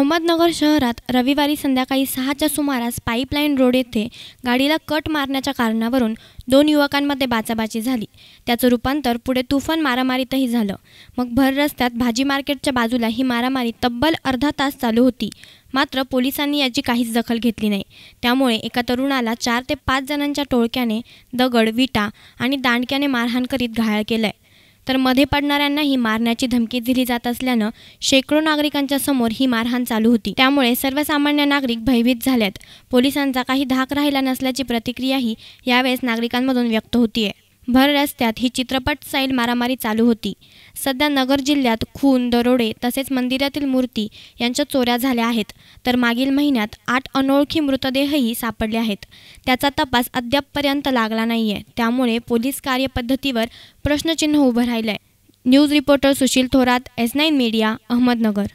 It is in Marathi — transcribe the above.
अहमदनगर शहरात रविवारी संध्याकाळी सहाच्या सुमारास पाईपलाईन रोड येथे गाडीला कट मारण्याच्या कारणावरून दोन युवकांमध्ये बाचाबाची झाली त्याचं रूपांतर पुढे तुफान मारामारीतही झालं मग भर रस्त्यात भाजी मार्केटच्या बाजूला ही मारामारी तब्बल अर्धा तास चालू होती मात्र पोलिसांनी याची काहीच दखल घेतली नाही त्यामुळे एका तरुणाला चार ते पाच जणांच्या टोळक्याने दगड विटा आणि दांडक्याने मारहाण करीत घायाळ केलं आहे तर मध्ये पडणाऱ्यांनाही मारण्याची धमकी दिली जात असल्यानं शेकडो नागरिकांच्या समोर ही मारहाण चालू होती त्यामुळे सर्वसामान्य नागरिक भयभीत झाल्यात पोलिसांचा काही धाक राहिला नसल्याची प्रतिक्रियाही यावेळेस नागरिकांमधून व्यक्त होतीये भर रस्त्यात ही चित्रपट सैल मारामारी चालू होती सध्या नगर जिल्ह्यात खून दरोडे तसेच मंदिरातील मूर्ती यांच्या चोऱ्या झाल्या आहेत तर मागील महिन्यात आठ अनोळखी मृतदेहही सापडले आहेत त्याचा तपास अद्यापपर्यंत लागला नाही त्यामुळे पोलीस कार्यपद्धतीवर प्रश्नचिन्ह उभं राहिलं news reporter Sushil Thorat S media Ahmednagar